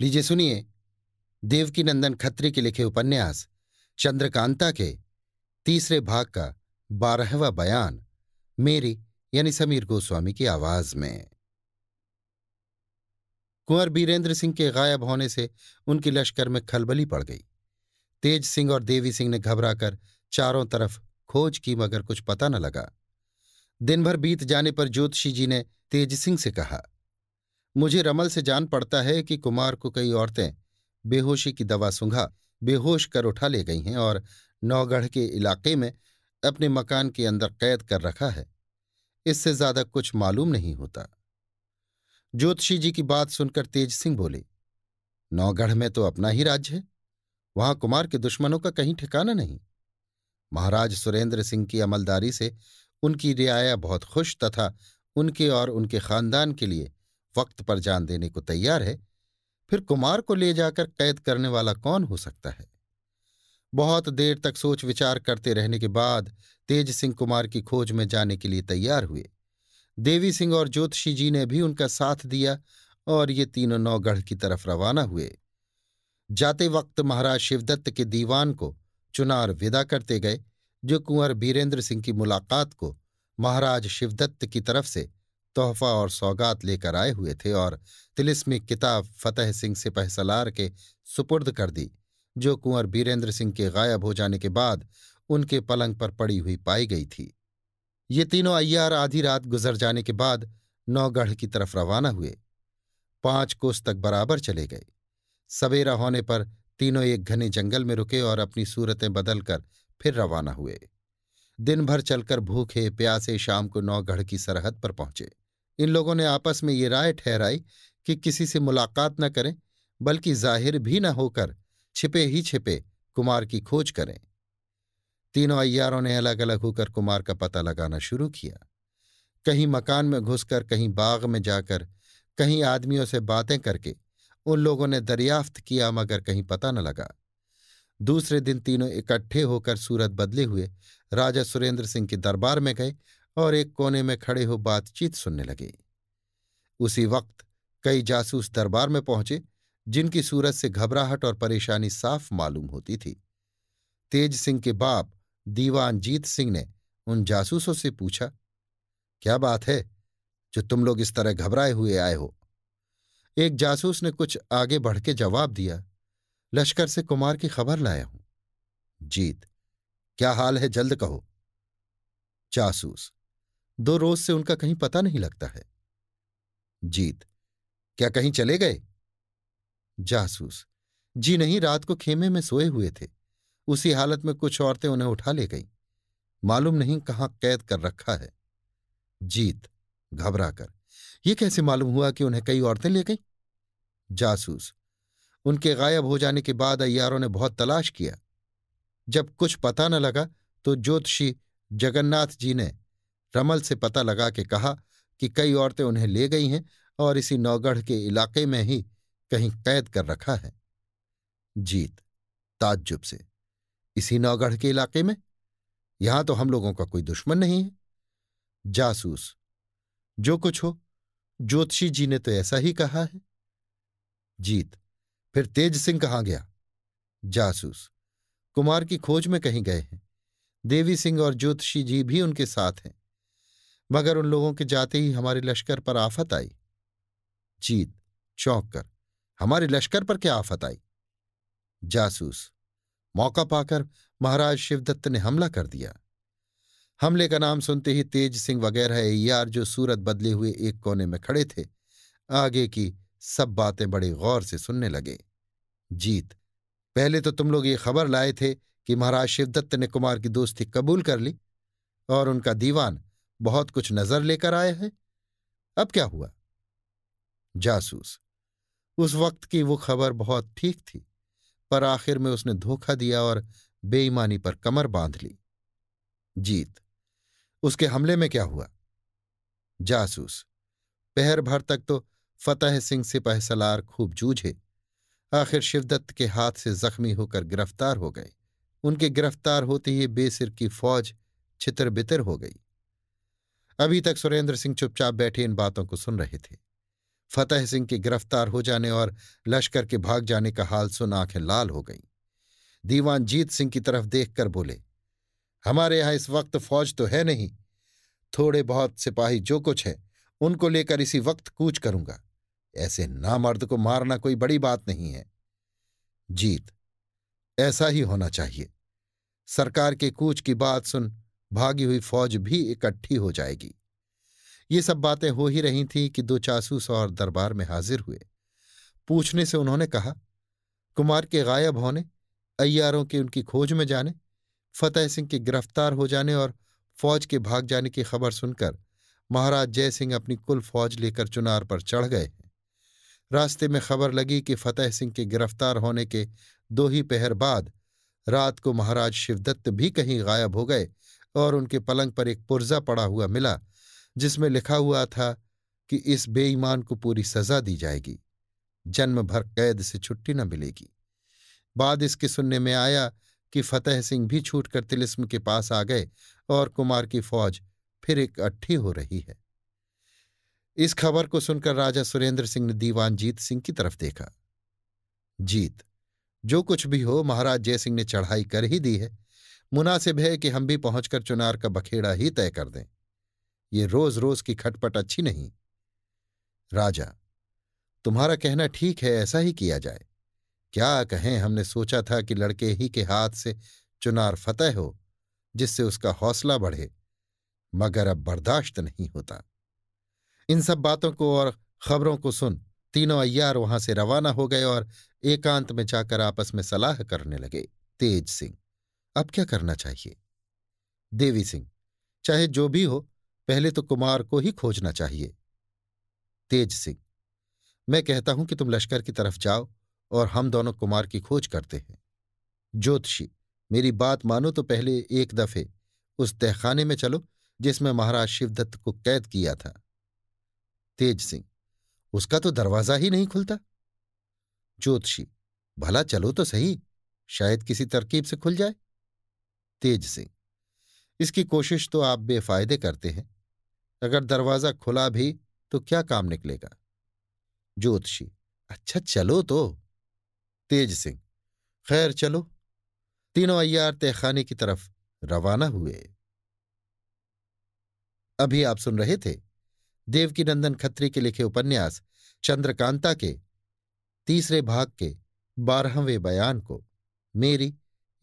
लीजिए सुनिए देवकीनंदन खत्री के लिखे उपन्यास चंद्रकांता के तीसरे भाग का बारहवा बयान मेरी यानी समीर गोस्वामी की आवाज में कुंवर बीरेंद्र सिंह के गायब होने से उनकी लश्कर में खलबली पड़ गई तेज सिंह और देवी सिंह ने घबराकर चारों तरफ खोज की मगर कुछ पता न लगा दिन भर बीत जाने पर ज्योतिषी जी ने तेज सिंह से कहा मुझे रमल से जान पड़ता है कि कुमार को कई औरतें बेहोशी की दवा सुंघा बेहोश कर उठा ले गई हैं और नौगढ़ के इलाके में अपने मकान के अंदर कैद कर रखा है इससे ज्यादा कुछ मालूम नहीं होता ज्योतिषी जी की बात सुनकर तेज सिंह बोले नौगढ़ में तो अपना ही राज्य है वहां कुमार के दुश्मनों का कहीं ठिकाना नहीं महाराज सुरेंद्र सिंह की अमलदारी से उनकी रियाया बहुत खुश तथा उनके और उनके खानदान के लिए वक्त पर जान देने को तैयार है फिर कुमार को ले जाकर कैद करने वाला कौन हो सकता है बहुत देर तक सोच विचार करते रहने के बाद तेज सिंह कुमार की खोज में जाने के लिए तैयार हुए देवी सिंह और ज्योतिषी जी ने भी उनका साथ दिया और ये तीनों नौगढ़ की तरफ रवाना हुए जाते वक्त महाराज शिवदत्त के दीवान को चुनार विदा करते गए जो कुंवर बीरेंद्र सिंह की मुलाकात को महाराज शिवदत्त की तरफ से तोहफा और सौगात लेकर आए हुए थे और तिलिस्मी किताब फतेह सिंह सिपह सलार के सुपुर्द कर दी जो कुंवर बीरेंद्र सिंह के गायब हो जाने के बाद उनके पलंग पर पड़ी हुई पाई गई थी ये तीनों अय्यार आधी रात गुजर जाने के बाद नौगढ़ की तरफ रवाना हुए पांच कोस तक बराबर चले गए सवेरा होने पर तीनों एक घने जंगल में रुके और अपनी सूरतें बदलकर फिर रवाना हुए दिन भर चलकर भूखे प्यासे शाम को नौगढ़ की सरहद पर पहुंचे इन लोगों ने आपस में ये राय ठहराई कि किसी से मुलाकात न करें बल्कि जाहिर भी न होकर छिपे ही छिपे कुमार की खोज करें तीनों अय्यारों ने अलग अलग होकर कुमार का पता लगाना शुरू किया कहीं मकान में घुसकर कहीं बाग में जाकर कहीं आदमियों से बातें करके उन लोगों ने दरियाफ्त किया मगर कहीं पता न लगा दूसरे दिन तीनों इकट्ठे होकर सूरत बदले हुए राजा सुरेंद्र सिंह के दरबार में गए और एक कोने में खड़े हो बातचीत सुनने लगे उसी वक्त कई जासूस दरबार में पहुंचे जिनकी सूरत से घबराहट और परेशानी साफ मालूम होती थी तेज सिंह के बाप दीवानजीत सिंह ने उन जासूसों से पूछा क्या बात है जो तुम लोग इस तरह घबराए हुए आए हो एक जासूस ने कुछ आगे बढ़ के जवाब दिया लश्कर से कुमार की खबर लाया हूं जीत क्या हाल है जल्द कहो जासूस दो रोज से उनका कहीं पता नहीं लगता है जीत क्या कहीं चले गए जासूस जी नहीं रात को खेमे में सोए हुए थे उसी हालत में कुछ औरतें उन्हें उठा ले गईं मालूम नहीं कहां कैद कर रखा है जीत घबरा कर यह कैसे मालूम हुआ कि उन्हें कई औरतें ले गईं जासूस उनके गायब हो जाने के बाद अयारों ने बहुत तलाश किया जब कुछ पता न लगा तो ज्योतिषी जगन्नाथ जी ने रमल से पता लगा के कहा कि कई औरतें उन्हें ले गई हैं और इसी नौगढ़ के इलाके में ही कहीं कैद कर रखा है जीत ताज्जुब से इसी नौगढ़ के इलाके में यहां तो हम लोगों का कोई दुश्मन नहीं है जासूस जो कुछ हो ज्योतिषी जी ने तो ऐसा ही कहा है जीत फिर तेज सिंह कहाँ गया जासूस कुमार की खोज में कहीं गए हैं देवी सिंह और ज्योतिषी जी भी उनके साथ हैं मगर उन लोगों के जाते ही हमारे लश्कर पर आफत आई जीत चौंक कर हमारे लश्कर पर क्या आफत आई जासूस मौका पाकर महाराज शिवदत्त ने हमला कर दिया हमले का नाम सुनते ही तेज सिंह वगैरह यार जो सूरत बदले हुए एक कोने में खड़े थे आगे की सब बातें बड़े गौर से सुनने लगे जीत पहले तो तुम लोग ये खबर लाए थे कि महाराज शिवदत्त ने कुमार की दोस्ती कबूल कर ली और उनका दीवान बहुत कुछ नजर लेकर आया है अब क्या हुआ जासूस उस वक्त की वो खबर बहुत ठीक थी पर आखिर में उसने धोखा दिया और बेईमानी पर कमर बांध ली जीत उसके हमले में क्या हुआ जासूस पहर भर तक तो फतेह सिंह सिपह सलार खूब जूझे आखिर शिवदत्त के हाथ से जख्मी होकर गिरफ्तार हो गए उनके गिरफ्तार होते ही बेसिर की फौज छितर बितर हो गई अभी तक सुरेंद्र सिंह चुपचाप बैठे इन बातों को सुन रहे थे फतेह सिंह के गिरफ्तार हो जाने और लश्कर के भाग जाने का हाल सुन आंखें लाल हो गईं दीवान जीत सिंह की तरफ देखकर बोले हमारे यहां इस वक्त फौज तो है नहीं थोड़े बहुत सिपाही जो कुछ है उनको लेकर इसी वक्त कूच करूंगा ऐसे नामर्द को मारना कोई बड़ी बात नहीं है जीत ऐसा ही होना चाहिए सरकार के कूच की बात सुन भागी हुई फौज भी इकट्ठी हो जाएगी ये सब बातें हो ही रही थीं कि दो चासूस और दरबार में हाजिर हुए पूछने से उन्होंने कहा कुमार के गायब होने अय्यारों के उनकी खोज में जाने फतेह सिंह के गिरफ्तार हो जाने और फौज के भाग जाने की खबर सुनकर महाराज जय सिंह अपनी कुल फौज लेकर चुनार पर चढ़ गए हैं रास्ते में खबर लगी कि फतेह सिंह के गिरफ्तार होने के दो ही पहर बाद रात को महाराज शिवदत्त भी कहीं गायब हो गए और उनके पलंग पर एक पुर्जा पड़ा हुआ मिला जिसमें लिखा हुआ था कि इस बेईमान को पूरी सजा दी जाएगी जन्म भर कैद से छुट्टी न मिलेगी बाद इसके सुनने में आया कि फतेह सिंह भी छूटकर तिलिस्म के पास आ गए और कुमार की फौज फिर एक अट्ठी हो रही है इस खबर को सुनकर राजा सुरेंद्र सिंह ने दीवान जीत सिंह की तरफ देखा जीत जो कुछ भी हो महाराज जयसिंह ने चढ़ाई कर ही दी है मुनासिब है कि हम भी पहुंचकर चुनार का बखेड़ा ही तय कर दें ये रोज रोज की खटपट अच्छी नहीं राजा तुम्हारा कहना ठीक है ऐसा ही किया जाए क्या कहें हमने सोचा था कि लड़के ही के हाथ से चुनार फतेह हो जिससे उसका हौसला बढ़े मगर अब बर्दाश्त नहीं होता इन सब बातों को और खबरों को सुन तीनों अय्यार वहां से रवाना हो गए और एकांत में जाकर आपस में सलाह करने लगे तेज सिंह अब क्या करना चाहिए देवी सिंह चाहे जो भी हो पहले तो कुमार को ही खोजना चाहिए तेज सिंह मैं कहता हूं कि तुम लश्कर की तरफ जाओ और हम दोनों कुमार की खोज करते हैं ज्योतिषी मेरी बात मानो तो पहले एक दफे उस तहखाने में चलो जिसमें महाराज शिवदत्त को कैद किया था तेज सिंह उसका तो दरवाजा ही नहीं खुलता ज्योतिषी भला चलो तो सही शायद किसी तरकीब से खुल जाए तेज सिंह इसकी कोशिश तो आप बेफायदे करते हैं अगर दरवाजा खुला भी तो क्या काम निकलेगा ज्योतिषी अच्छा चलो तो तेज सिंह खैर चलो तीनों अय्यार तहखाने की तरफ रवाना हुए अभी आप सुन रहे थे देवकी नंदन खत्री के लिखे उपन्यास चंद्रकांता के तीसरे भाग के बारहवें बयान को मेरी